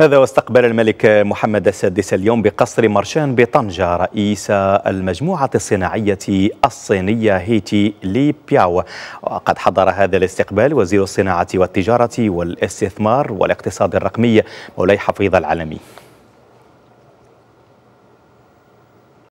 هذا واستقبل الملك محمد السادس اليوم بقصر مرشان بطنجة رئيس المجموعة الصناعية الصينية هيتي لي بياو وقد حضر هذا الاستقبال وزير الصناعة والتجارة والاستثمار والاقتصاد الرقمي مولاي حفيظ العلمي